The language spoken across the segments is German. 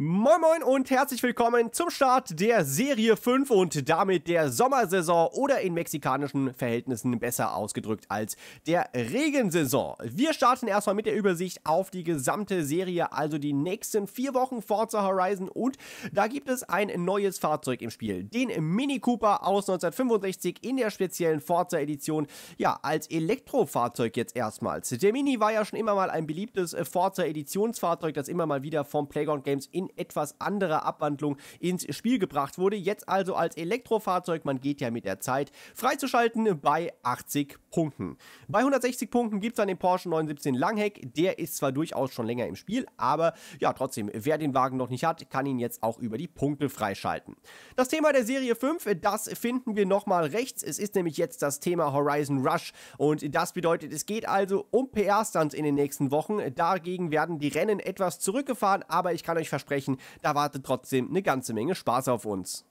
Moin Moin und herzlich willkommen zum Start der Serie 5 und damit der Sommersaison oder in mexikanischen Verhältnissen besser ausgedrückt als der Regensaison. Wir starten erstmal mit der Übersicht auf die gesamte Serie, also die nächsten vier Wochen Forza Horizon und da gibt es ein neues Fahrzeug im Spiel, den Mini Cooper aus 1965 in der speziellen Forza Edition, ja als Elektrofahrzeug jetzt erstmals. Der Mini war ja schon immer mal ein beliebtes Forza Editionsfahrzeug, das immer mal wieder vom Playground Games in in etwas anderer Abwandlung ins Spiel gebracht wurde. Jetzt also als Elektrofahrzeug, man geht ja mit der Zeit, freizuschalten bei 80 Punkten. Bei 160 Punkten gibt es dann den Porsche 917 Langheck. Der ist zwar durchaus schon länger im Spiel, aber ja, trotzdem, wer den Wagen noch nicht hat, kann ihn jetzt auch über die Punkte freischalten. Das Thema der Serie 5, das finden wir nochmal rechts. Es ist nämlich jetzt das Thema Horizon Rush und das bedeutet, es geht also um PR-Stunts in den nächsten Wochen. Dagegen werden die Rennen etwas zurückgefahren, aber ich kann euch versprechen, sprechen. Da wartet trotzdem eine ganze Menge Spaß auf uns.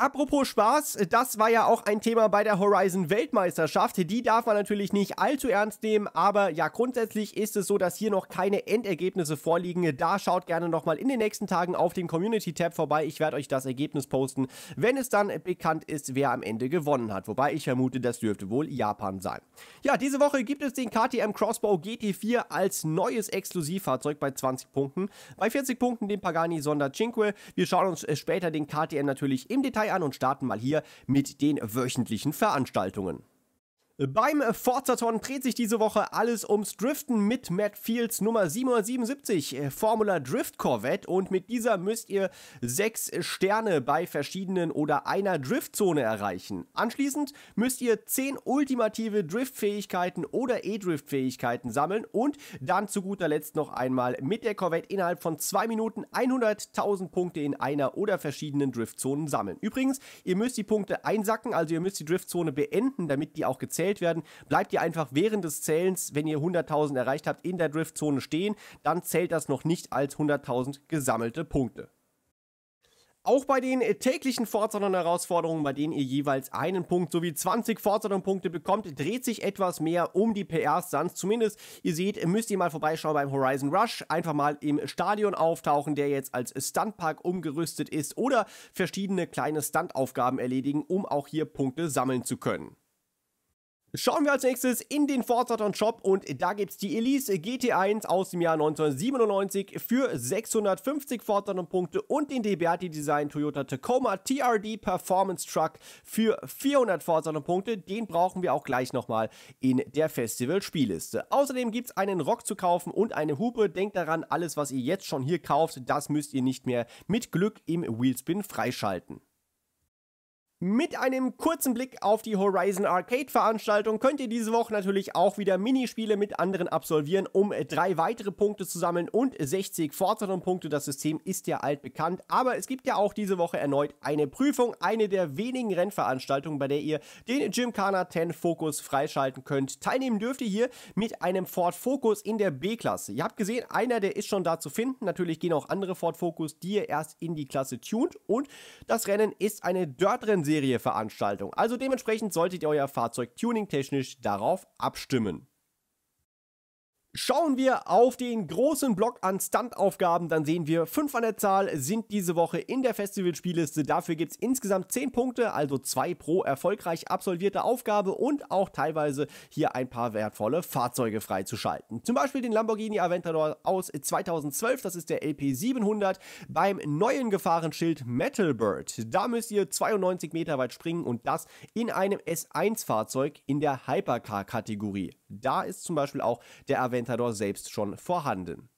Apropos Spaß, das war ja auch ein Thema bei der Horizon Weltmeisterschaft. Die darf man natürlich nicht allzu ernst nehmen, aber ja, grundsätzlich ist es so, dass hier noch keine Endergebnisse vorliegen. Da schaut gerne nochmal in den nächsten Tagen auf dem Community-Tab vorbei. Ich werde euch das Ergebnis posten, wenn es dann bekannt ist, wer am Ende gewonnen hat. Wobei ich vermute, das dürfte wohl Japan sein. Ja, diese Woche gibt es den KTM Crossbow GT4 als neues Exklusivfahrzeug bei 20 Punkten. Bei 40 Punkten den Pagani Sonder Cinque. Wir schauen uns äh, später den KTM natürlich im Detail an und starten mal hier mit den wöchentlichen Veranstaltungen. Beim Forzathon dreht sich diese Woche alles ums Driften mit Matt Fields Nummer 777 äh, Formula Drift Corvette und mit dieser müsst ihr sechs Sterne bei verschiedenen oder einer Driftzone erreichen. Anschließend müsst ihr zehn ultimative Driftfähigkeiten oder e driftfähigkeiten sammeln und dann zu guter Letzt noch einmal mit der Corvette innerhalb von zwei Minuten 100.000 Punkte in einer oder verschiedenen Driftzonen sammeln. Übrigens, ihr müsst die Punkte einsacken, also ihr müsst die Driftzone beenden, damit die auch gezählt gezählt werden. Bleibt ihr einfach während des Zählens, wenn ihr 100.000 erreicht habt, in der Driftzone stehen, dann zählt das noch nicht als 100.000 gesammelte Punkte. Auch bei den äh, täglichen Herausforderungen, bei denen ihr jeweils einen Punkt sowie 20 Fortsatzpunkte bekommt, dreht sich etwas mehr um die PR-Stunts. Zumindest, ihr seht, müsst ihr mal vorbeischauen beim Horizon Rush. Einfach mal im Stadion auftauchen, der jetzt als Stuntpark umgerüstet ist oder verschiedene kleine Stuntaufgaben erledigen, um auch hier Punkte sammeln zu können. Schauen wir als nächstes in den Forzaton Shop und da gibt es die Elise GT1 aus dem Jahr 1997 für 650 Forzaton Punkte und den DeBerti Design Toyota Tacoma TRD Performance Truck für 400 Forzaton Punkte. Den brauchen wir auch gleich nochmal in der Festival Spielliste. Außerdem gibt es einen Rock zu kaufen und eine Hupe. Denkt daran, alles was ihr jetzt schon hier kauft, das müsst ihr nicht mehr mit Glück im Wheelspin freischalten. Mit einem kurzen Blick auf die Horizon Arcade Veranstaltung könnt ihr diese Woche natürlich auch wieder Minispiele mit anderen absolvieren, um drei weitere Punkte zu sammeln und 60 Fortschrittspunkte. Das System ist ja altbekannt, aber es gibt ja auch diese Woche erneut eine Prüfung, eine der wenigen Rennveranstaltungen, bei der ihr den Gymkhana 10 Focus freischalten könnt. Teilnehmen dürft ihr hier mit einem Ford Focus in der B-Klasse. Ihr habt gesehen, einer der ist schon da zu finden. Natürlich gehen auch andere Ford Focus, die ihr erst in die Klasse tunt und das Rennen ist eine Dirt Rennserie Serie Veranstaltung. Also dementsprechend solltet ihr euer Fahrzeug tuningtechnisch darauf abstimmen. Schauen wir auf den großen Block an Stuntaufgaben, dann sehen wir, fünf an der Zahl sind diese Woche in der Festivalspielliste. Dafür gibt es insgesamt zehn Punkte, also zwei pro erfolgreich absolvierte Aufgabe und auch teilweise hier ein paar wertvolle Fahrzeuge freizuschalten. Zum Beispiel den Lamborghini Aventador aus 2012, das ist der LP700, beim neuen Gefahrenschild Metalbird. Da müsst ihr 92 Meter weit springen und das in einem S1-Fahrzeug in der Hypercar-Kategorie. Da ist zum Beispiel auch der Aventador Aventador selbst schon vorhanden.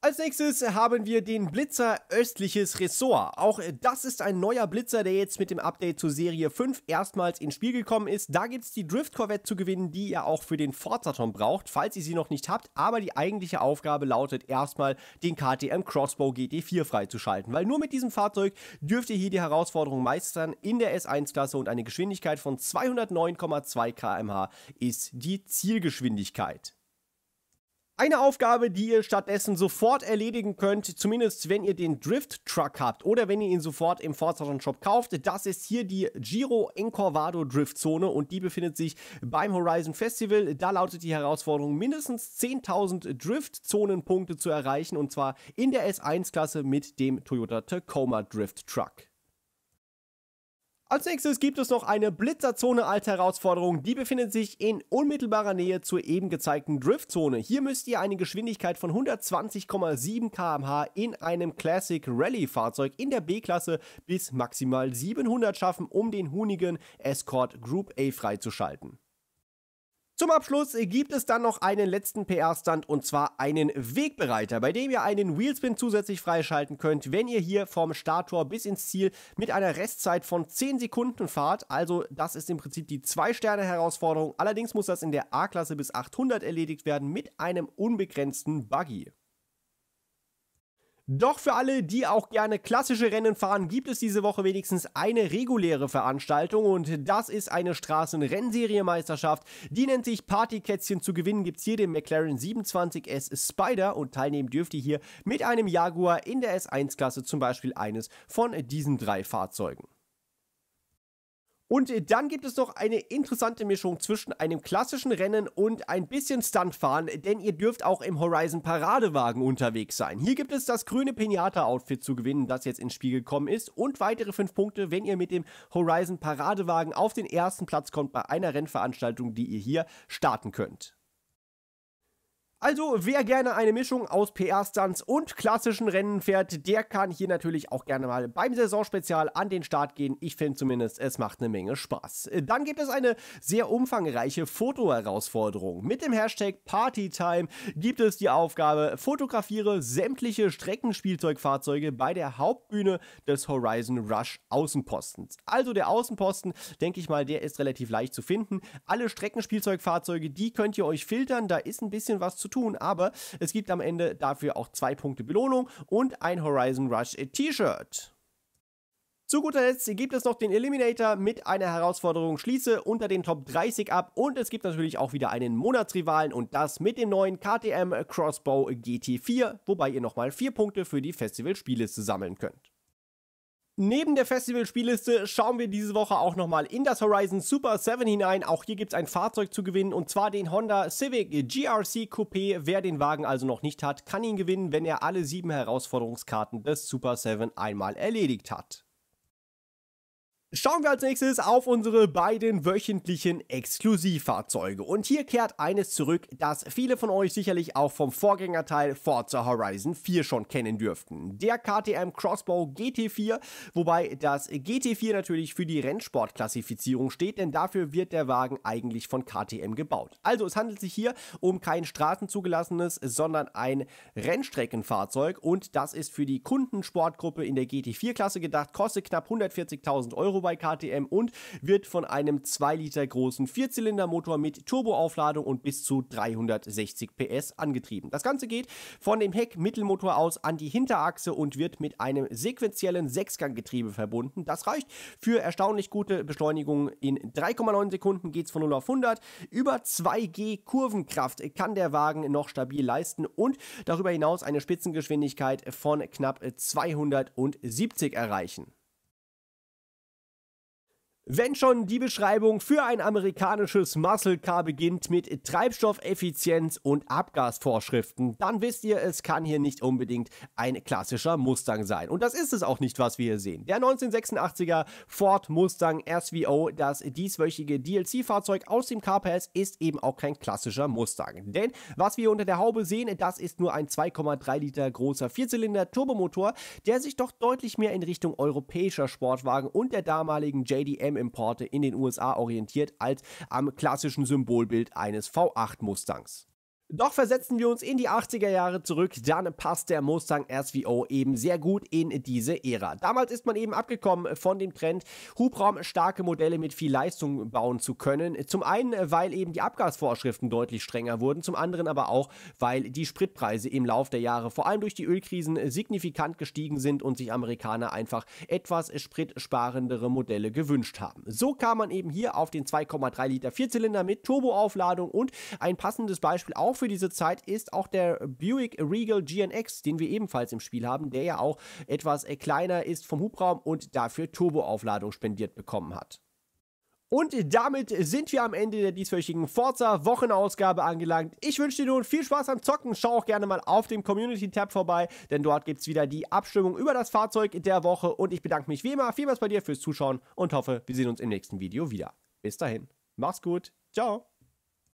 Als nächstes haben wir den Blitzer östliches Ressort. Auch das ist ein neuer Blitzer, der jetzt mit dem Update zur Serie 5 erstmals ins Spiel gekommen ist. Da gibt es die Drift Corvette zu gewinnen, die ihr auch für den Forzaton braucht, falls ihr sie noch nicht habt. Aber die eigentliche Aufgabe lautet erstmal, den KTM Crossbow GT4 freizuschalten. Weil nur mit diesem Fahrzeug dürft ihr hier die Herausforderung meistern in der S1-Klasse und eine Geschwindigkeit von 209,2 km/h ist die Zielgeschwindigkeit. Eine Aufgabe, die ihr stattdessen sofort erledigen könnt, zumindest wenn ihr den Drift Truck habt oder wenn ihr ihn sofort im Forzathon Shop kauft, das ist hier die Giro Encorvado Drift Zone und die befindet sich beim Horizon Festival. Da lautet die Herausforderung, mindestens 10.000 Drift-Zonenpunkte zu erreichen und zwar in der S1-Klasse mit dem Toyota Tacoma Drift Truck. Als nächstes gibt es noch eine Blitzerzone als Herausforderung. Die befindet sich in unmittelbarer Nähe zur eben gezeigten Driftzone. Hier müsst ihr eine Geschwindigkeit von 120,7 km/h in einem Classic Rally Fahrzeug in der B-Klasse bis maximal 700 schaffen, um den Hunigen Escort Group A freizuschalten. Zum Abschluss äh, gibt es dann noch einen letzten pr stunt und zwar einen Wegbereiter, bei dem ihr einen Wheelspin zusätzlich freischalten könnt, wenn ihr hier vom Starttor bis ins Ziel mit einer Restzeit von 10 Sekunden fahrt. Also das ist im Prinzip die 2-Sterne-Herausforderung. Allerdings muss das in der A-Klasse bis 800 erledigt werden mit einem unbegrenzten Buggy. Doch für alle, die auch gerne klassische Rennen fahren, gibt es diese Woche wenigstens eine reguläre Veranstaltung und das ist eine Straßenrennserie-Meisterschaft. Die nennt sich Partykätzchen. Zu gewinnen gibt es hier den McLaren 27S Spider und teilnehmen dürft ihr hier mit einem Jaguar in der S1-Klasse, zum Beispiel eines von diesen drei Fahrzeugen. Und äh, dann gibt es noch eine interessante Mischung zwischen einem klassischen Rennen und ein bisschen Stuntfahren, äh, denn ihr dürft auch im Horizon Paradewagen unterwegs sein. Hier gibt es das grüne Pinata-Outfit zu gewinnen, das jetzt ins Spiel gekommen ist und weitere 5 Punkte, wenn ihr mit dem Horizon Paradewagen auf den ersten Platz kommt bei einer Rennveranstaltung, die ihr hier starten könnt. Also, wer gerne eine Mischung aus PR-Stunts und klassischen Rennen fährt, der kann hier natürlich auch gerne mal beim Saisonspezial an den Start gehen. Ich finde zumindest, es macht eine Menge Spaß. Dann gibt es eine sehr umfangreiche Fotoherausforderung. Mit dem Hashtag Partytime gibt es die Aufgabe, fotografiere sämtliche Streckenspielzeugfahrzeuge bei der Hauptbühne des Horizon Rush Außenpostens. Also der Außenposten, denke ich mal, der ist relativ leicht zu finden. Alle Streckenspielzeugfahrzeuge, die könnt ihr euch filtern. Da ist ein bisschen was zu zu tun, aber es gibt am Ende dafür auch zwei Punkte Belohnung und ein Horizon Rush T-Shirt. Zu guter Letzt gibt es noch den Eliminator mit einer Herausforderung schließe unter den Top 30 ab und es gibt natürlich auch wieder einen Monatsrivalen und das mit dem neuen KTM Crossbow GT4, wobei ihr nochmal vier Punkte für die Festival-Spielliste sammeln könnt. Neben der Festival-Spielliste schauen wir diese Woche auch nochmal in das Horizon Super 7 hinein. Auch hier gibt es ein Fahrzeug zu gewinnen und zwar den Honda Civic GRC Coupé. Wer den Wagen also noch nicht hat, kann ihn gewinnen, wenn er alle sieben Herausforderungskarten des Super 7 einmal erledigt hat. Schauen wir als nächstes auf unsere beiden wöchentlichen Exklusivfahrzeuge. Und hier kehrt eines zurück, das viele von euch sicherlich auch vom Vorgängerteil Forza Horizon 4 schon kennen dürften. Der KTM Crossbow GT4, wobei das GT4 natürlich für die Rennsportklassifizierung steht, denn dafür wird der Wagen eigentlich von KTM gebaut. Also es handelt sich hier um kein straßenzugelassenes, sondern ein Rennstreckenfahrzeug und das ist für die Kundensportgruppe in der GT4-Klasse gedacht, kostet knapp 140.000 Euro Euro bei KTM und wird von einem 2 Liter großen Vierzylindermotor mit Turboaufladung und bis zu 360 PS angetrieben. Das Ganze geht von dem Heck-Mittelmotor aus an die Hinterachse und wird mit einem sequenziellen Sechsganggetriebe verbunden. Das reicht für erstaunlich gute Beschleunigung. In 3,9 Sekunden geht es von 0 auf 100. Über 2G Kurvenkraft kann der Wagen noch stabil leisten und darüber hinaus eine Spitzengeschwindigkeit von knapp 270 erreichen. Wenn schon die Beschreibung für ein amerikanisches Muscle Car beginnt mit Treibstoffeffizienz und Abgasvorschriften, dann wisst ihr, es kann hier nicht unbedingt ein klassischer Mustang sein. Und das ist es auch nicht, was wir hier sehen. Der 1986er Ford Mustang SVO, das dieswöchige DLC-Fahrzeug aus dem Carpass, ist eben auch kein klassischer Mustang. Denn was wir unter der Haube sehen, das ist nur ein 2,3 Liter großer Vierzylinder Turbomotor, der sich doch deutlich mehr in Richtung europäischer Sportwagen und der damaligen JDM Premium-Importe in den USA orientiert als am klassischen Symbolbild eines V8 Mustangs. Doch versetzen wir uns in die 80er Jahre zurück, dann passt der Mustang SVO eben sehr gut in diese Ära. Damals ist man eben abgekommen von dem Trend, hubraumstarke Modelle mit viel Leistung bauen zu können. Zum einen, weil eben die Abgasvorschriften deutlich strenger wurden, zum anderen aber auch, weil die Spritpreise im Lauf der Jahre, vor allem durch die Ölkrisen, signifikant gestiegen sind und sich Amerikaner einfach etwas spritsparendere Modelle gewünscht haben. So kam man eben hier auf den 2,3 Liter Vierzylinder mit Turboaufladung und ein passendes Beispiel auch für diese Zeit ist auch der Buick Regal GNX, den wir ebenfalls im Spiel haben, der ja auch etwas äh, kleiner ist vom Hubraum und dafür Turboaufladung spendiert bekommen hat. Und damit sind wir am Ende der dieswöchigen Forza-Wochenausgabe angelangt. Ich wünsche dir nun viel Spaß am Zocken. Schau auch gerne mal auf dem Community-Tab vorbei, denn dort gibt es wieder die Abstimmung über das Fahrzeug der Woche. Und ich bedanke mich wie immer vielmals bei dir fürs Zuschauen und hoffe, wir sehen uns im nächsten Video wieder. Bis dahin, mach's gut, ciao.